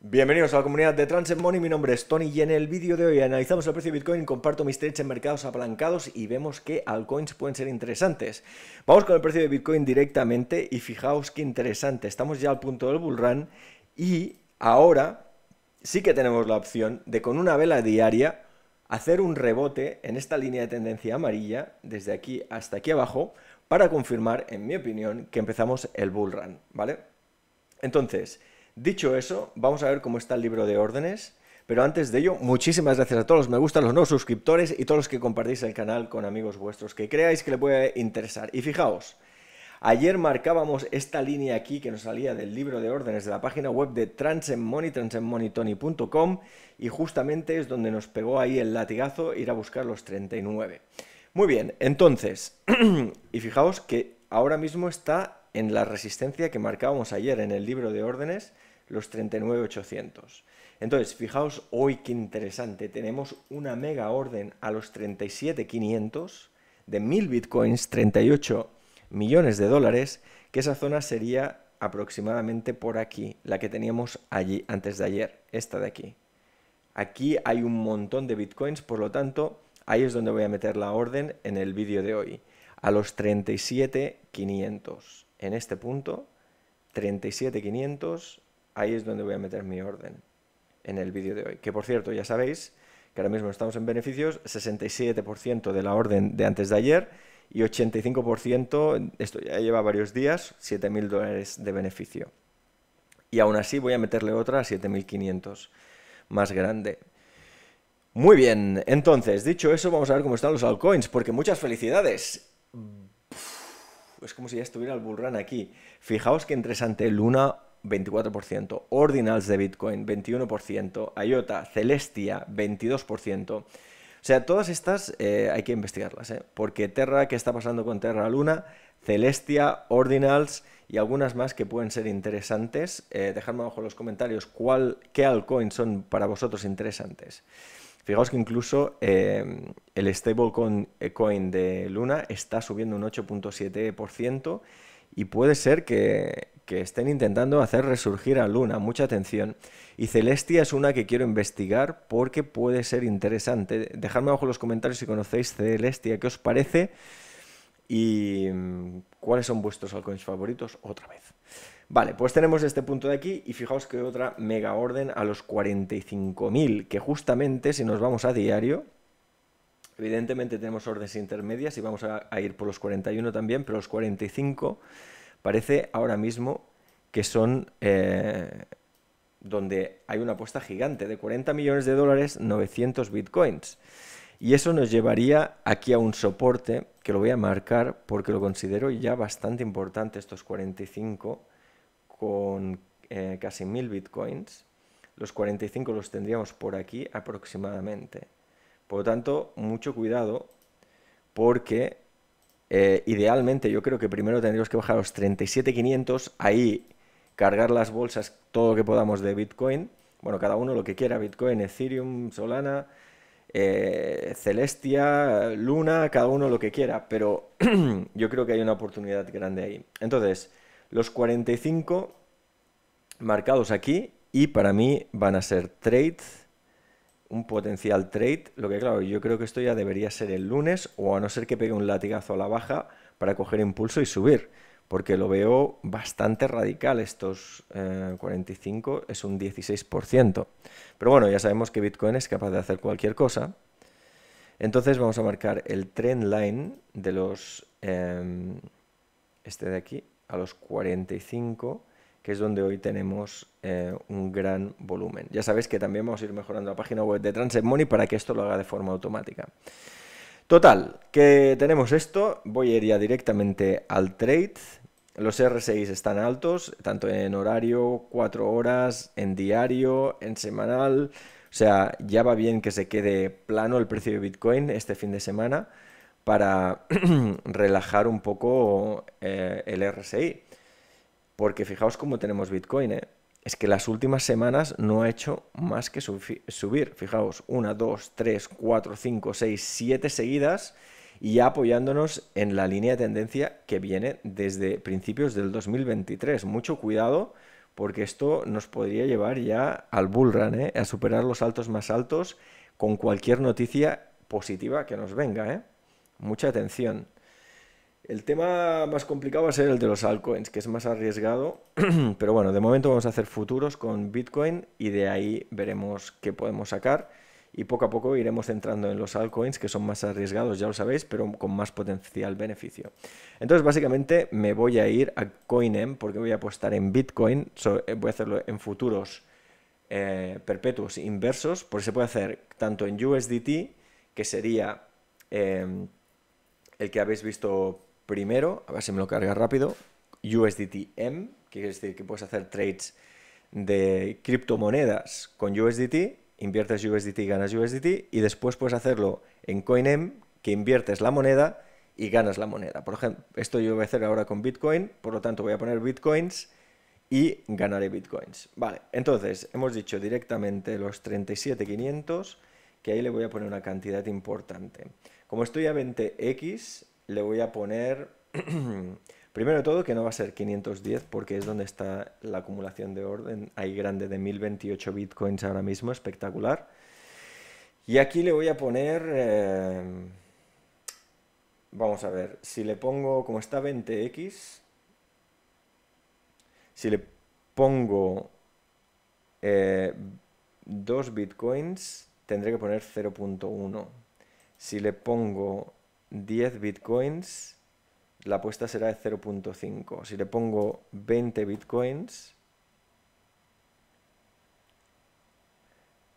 Bienvenidos a la comunidad de Transit Money, mi nombre es Tony y en el vídeo de hoy analizamos el precio de Bitcoin, comparto mis trades en mercados aplancados y vemos que altcoins pueden ser interesantes. Vamos con el precio de Bitcoin directamente y fijaos qué interesante, estamos ya al punto del bull run y ahora sí que tenemos la opción de con una vela diaria hacer un rebote en esta línea de tendencia amarilla desde aquí hasta aquí abajo para confirmar, en mi opinión, que empezamos el bull run, ¿vale? Entonces, Dicho eso, vamos a ver cómo está el libro de órdenes. Pero antes de ello, muchísimas gracias a todos los me gustan, los nuevos suscriptores y todos los que compartís el canal con amigos vuestros que creáis que les puede interesar. Y fijaos, ayer marcábamos esta línea aquí que nos salía del libro de órdenes de la página web de TransMoney, TransMoneyTony.com. y justamente es donde nos pegó ahí el latigazo ir a buscar los 39. Muy bien, entonces, y fijaos que ahora mismo está en la resistencia que marcábamos ayer en el libro de órdenes, los 39,800. Entonces, fijaos hoy qué interesante, tenemos una mega orden a los 37,500 de 1000 bitcoins, 38 millones de dólares, que esa zona sería aproximadamente por aquí, la que teníamos allí antes de ayer, esta de aquí. Aquí hay un montón de bitcoins, por lo tanto, ahí es donde voy a meter la orden en el vídeo de hoy, a los 37,500 en este punto, 37.500, ahí es donde voy a meter mi orden en el vídeo de hoy. Que por cierto, ya sabéis que ahora mismo estamos en beneficios, 67% de la orden de antes de ayer y 85%, esto ya lleva varios días, 7.000 dólares de beneficio. Y aún así voy a meterle otra a 7.500, más grande. Muy bien, entonces, dicho eso, vamos a ver cómo están los altcoins, porque muchas felicidades es como si ya estuviera el bullrun aquí. Fijaos que interesante, Luna 24%, Ordinals de Bitcoin 21%, IOTA, Celestia 22%. O sea, todas estas eh, hay que investigarlas, eh, porque Terra, ¿qué está pasando con Terra Luna? Celestia, Ordinals y algunas más que pueden ser interesantes. Eh, dejadme abajo en los comentarios cuál, qué altcoins son para vosotros interesantes. Fijaos que incluso em, el stablecoin eh, de Luna está subiendo un 8.7% y puede ser que, que estén intentando hacer resurgir a Luna. Mucha atención. Y Celestia es una que quiero investigar porque puede ser interesante. Dejadme abajo en los comentarios si conocéis Celestia, qué os parece y mm, cuáles son vuestros altcoins favoritos otra vez. Vale, pues tenemos este punto de aquí y fijaos que otra mega orden a los 45.000, que justamente si nos vamos a diario, evidentemente tenemos órdenes intermedias y vamos a, ir por los 41 también, pero los 45 parece ahora mismo que son eh, donde hay una apuesta gigante de 40 millones de dólares, 900 bitcoins. Y eso nos llevaría aquí a un soporte que lo voy a marcar porque lo considero ya bastante importante estos 45 con eh, casi 1000 bitcoins, los 45 los tendríamos por aquí aproximadamente. Por lo tanto, mucho cuidado porque eh, idealmente yo creo que primero tendríamos que bajar los 37.500, ahí cargar las bolsas todo lo que podamos de Bitcoin, bueno, cada uno lo que quiera, Bitcoin, Ethereum, Solana, eh, Celestia, Luna, cada uno lo que quiera, pero yo creo que hay una oportunidad grande ahí. Entonces, los 45 marcados aquí y para mí van a ser trade, un potencial trade. Lo que claro, yo creo que esto ya debería ser el lunes o a no ser que pegue un latigazo a la baja para coger impulso y subir. Porque lo veo bastante radical estos 45, eh, es un 16%. Pero bueno, ya sabemos que Bitcoin es capaz de hacer cualquier cosa. Entonces vamos a marcar el trend line de los... Em, este de aquí, a los 45, que es donde hoy tenemos eh, un gran volumen. Ya sabéis que también vamos a ir mejorando la página web de Transit Money para que esto lo haga de forma automática. Total, que tenemos esto, voy a ir ya directamente al trade. Los R6 están altos, tanto en horario, 4 horas, en diario, en semanal. O sea, ya va bien que se quede plano el precio de Bitcoin este fin de semana para relajar un poco eh, el RSI. Porque fijaos cómo tenemos Bitcoin, ¿eh? Es que las últimas semanas no ha hecho más que subir. Fijaos, una, dos, tres, cuatro, cinco, seis, siete seguidas y apoyándonos en la línea de tendencia que viene desde principios del 2023. Mucho cuidado porque esto nos podría llevar ya al bull run, ¿eh? a superar los altos más altos con cualquier noticia positiva que nos venga. ¿eh? mucha atención. El tema más complicado va a ser el de los altcoins, que es más arriesgado, pero bueno, de momento vamos a hacer futuros con Bitcoin y de ahí veremos qué podemos sacar y poco a poco iremos entrando en los altcoins que son más arriesgados, ya lo sabéis, pero con más potencial beneficio. Entonces, básicamente me voy a ir a coinm porque voy a apostar en Bitcoin, eh, voy a hacerlo en futuros eh, perpetuos inversos, porque se puede hacer tanto en USDT, que sería... Em, el que habéis visto primero, a ver si me lo carga rápido, USDTM, que quiere decir que puedes hacer trades de criptomonedas con USDT, inviertes USDT y ganas USDT, y después puedes hacerlo en CoinM, que inviertes la moneda y ganas la moneda. Por ejemplo, esto yo voy a hacer ahora con Bitcoin, por lo tanto voy a poner Bitcoins y ganaré Bitcoins. Vale, entonces hemos dicho directamente los 37,500 que ahí le voy a poner una cantidad importante. Como estoy a 20x, le voy a poner, primero de todo, que no va a ser 510 porque es donde está la acumulación de orden, ahí grande de 1028 bitcoins ahora mismo, espectacular. Y aquí le voy a poner... Eh, vamos a ver, si le pongo, como está 20x, si le pongo eh, dos bitcoins, tendré que poner 0.1. Si le pongo 10 bitcoins, la apuesta será de 0.5. Si le pongo 20 bitcoins,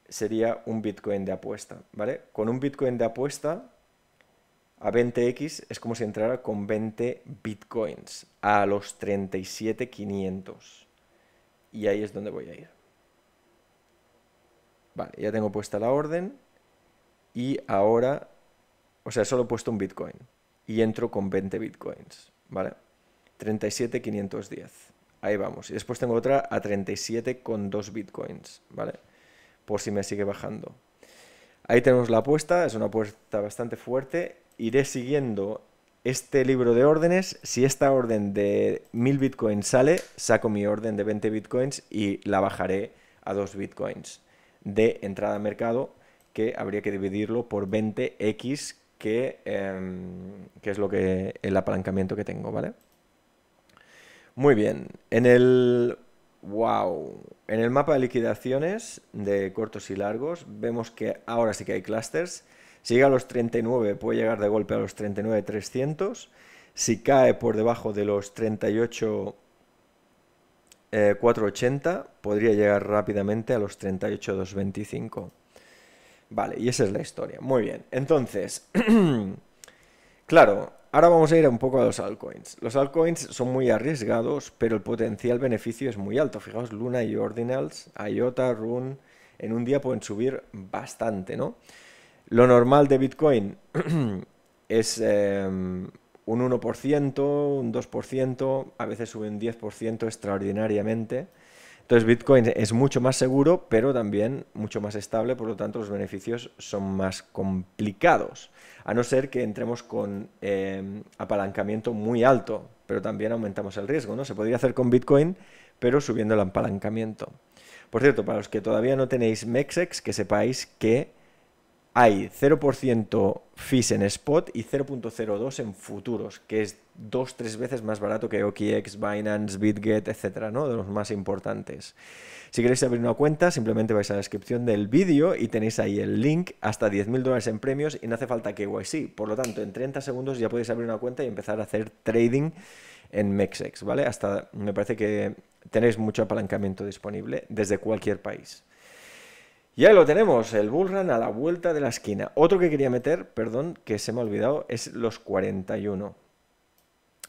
sería un bitcoin de apuesta, ¿vale? Con un bitcoin de apuesta a 20x es como si entrara con 20 bitcoins a los 37.500. Y ahí es donde voy a ir ya tengo puesta la orden y ahora, o sea, solo he puesto un Bitcoin y entro con 20 Bitcoins, ¿vale? 37.510. Ahí vamos. Y después tengo otra a 37,2 Bitcoins, ¿vale? Por si me sigue bajando. Ahí tenemos la apuesta, es una apuesta bastante fuerte. Iré siguiendo este libro de órdenes. Si esta orden de 1000 bitcoins sale, saco mi orden de 20 bitcoins y la bajaré a 2 bitcoins de entrada a mercado que habría que dividirlo por 20x, em, que, es lo que, el apalancamiento que tengo, ¿vale? Muy bien, en el... ¡Wow! En el mapa de liquidaciones de cortos y largos vemos que ahora sí que hay clusters. Si llega a los 39 puede llegar de golpe a los 39.300. Si cae por debajo de los 38 480 eh, podría llegar rápidamente a los 38225. Vale, y esa es la historia. Muy bien, entonces, claro, ahora vamos a ir un poco a los altcoins. Los altcoins son muy arriesgados, pero el potencial beneficio es muy alto. Fijaos, Luna y Ordinals, IOTA, RUN, en un día pueden subir bastante, ¿no? Lo normal de Bitcoin es em, un 1%, un 2%, a veces sube un 10% extraordinariamente. Entonces Bitcoin es mucho más seguro, pero también mucho más estable, por lo tanto los beneficios son más complicados, a no ser que entremos con em, apalancamiento muy alto, pero también aumentamos el riesgo, ¿no? Se podría hacer con Bitcoin, pero subiendo el apalancamiento. Por cierto, para los que todavía no tenéis MEXEX, que sepáis que hay 0% fees en spot y 0.02 en futuros, que es dos, tres veces más barato que OKX, Binance, BitGet, etcétera, De los más importantes. Si queréis abrir una cuenta, simplemente vais a la descripción del vídeo y tenéis ahí el link hasta 10.000 dólares en premios y no hace falta KYC. Por lo tanto, en 30 segundos ya podéis abrir una cuenta y empezar a hacer trading en Mexex, ¿vale? Hasta me parece que tenéis mucho apalancamiento disponible desde cualquier país. Y ahí lo tenemos, el Bullrun a la vuelta de la esquina. Otro que quería meter, perdón, que se me ha olvidado, es los 41.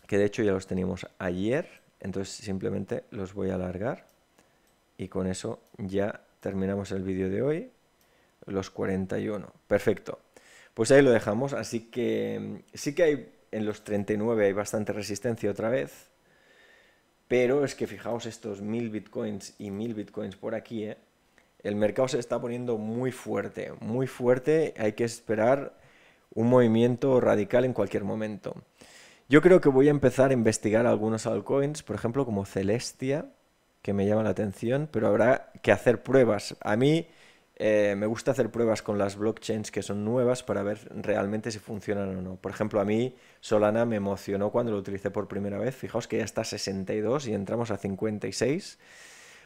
Que de hecho ya los teníamos ayer, entonces simplemente los voy a alargar. Y con eso ya terminamos el vídeo de hoy. Los 41. Perfecto. Pues ahí lo dejamos. Así que mm, sí que hay en los 39 hay bastante resistencia otra vez. Pero es que fijaos estos 1000 bitcoins y 1000 bitcoins por aquí, eh, el mercado se está poniendo muy fuerte, muy fuerte. Hay que esperar un movimiento radical en cualquier momento. Yo creo que voy a empezar a investigar algunos altcoins, por ejemplo, como Celestia, que me llama la atención, pero habrá que hacer pruebas. A mí eh, me gusta hacer pruebas con las blockchains que son nuevas para ver realmente si funcionan o no. Por ejemplo, a mí Solana me emocionó cuando lo utilicé por primera vez. Fijaos que ya está 62 y entramos a 56.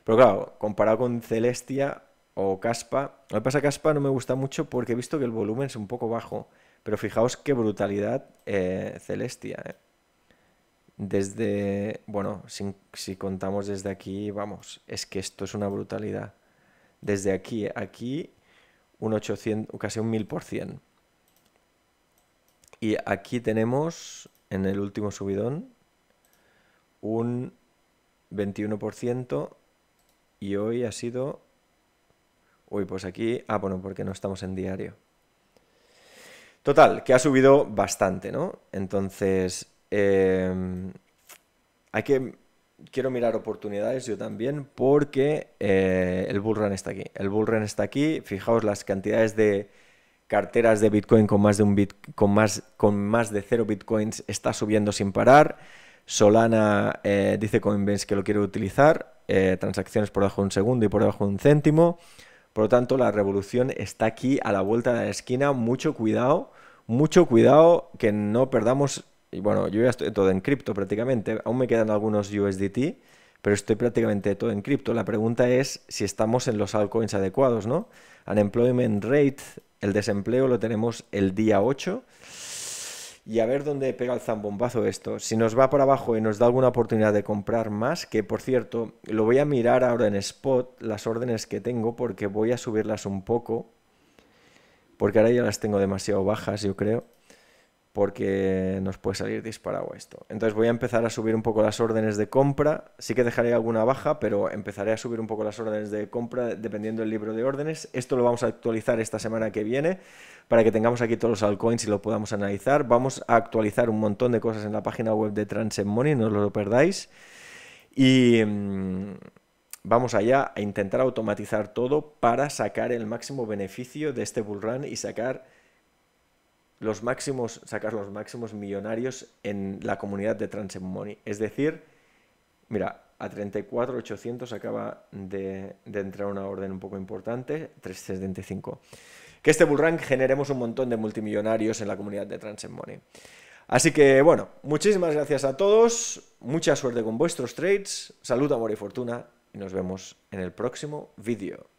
Pero claro, comparado con Celestia o Caspa, lo que pasa Caspa no me gusta mucho porque he visto que el volumen es un poco bajo. Pero fijaos qué brutalidad eh, Celestia. Eh. Desde, bueno, si, contamos desde aquí, vamos, es que esto es una brutalidad. Desde aquí, aquí, un 800, casi un 1000%. Y aquí tenemos, en el último subidón, un 21%, y hoy ha sido... Uy, pues aquí... Ah, bueno, porque no estamos en diario. Total, que ha subido bastante, ¿no? Entonces, em, hay que... Quiero mirar oportunidades yo también porque eh, el bullrun está aquí. El bullrun está aquí. Fijaos las cantidades de carteras de Bitcoin con más de, un bit, con más, con más de cero Bitcoins está subiendo sin parar. Solana eh, dice Coinbase que lo quiere utilizar. Eh, transacciones por debajo de un segundo y por debajo de un céntimo. Por lo tanto, la revolución está aquí a la vuelta de la esquina. Mucho cuidado, mucho cuidado que no perdamos. Y bueno, yo ya estoy todo en cripto prácticamente. Aún me quedan algunos USDT, pero estoy prácticamente todo en cripto. La pregunta es si estamos en los altcoins adecuados, ¿no? Unemployment rate, el desempleo lo tenemos el día 8 y a ver dónde pega el zambombazo esto. Si nos va por abajo y nos da alguna oportunidad de comprar más, que por cierto, lo voy a mirar ahora en spot, las órdenes que tengo, porque voy a subirlas un poco, porque ahora ya las tengo demasiado bajas, yo creo porque nos puede salir disparado esto. Entonces voy a empezar a subir un poco las órdenes de compra. Sí que dejaré alguna baja, pero empezaré a subir un poco las órdenes de compra dependiendo del libro de órdenes. Esto lo vamos a actualizar esta semana que viene para que tengamos aquí todos los altcoins y lo podamos analizar. Vamos a actualizar un montón de cosas en la página web de Transcend Money, no os lo perdáis. Y mm, vamos allá a intentar automatizar todo para sacar el máximo beneficio de este bull y sacar los máximos, sacar los máximos millonarios en la comunidad de Transit Money. Es decir, mira, a 34.800 acaba de, entrar una orden un poco importante, 3.325. Que este bullrun generemos un montón de multimillonarios en la comunidad de Transit Money. Así que bueno, muchísimas gracias a todos, mucha suerte con vuestros trades, salud, amor y fortuna y nos vemos en el próximo vídeo.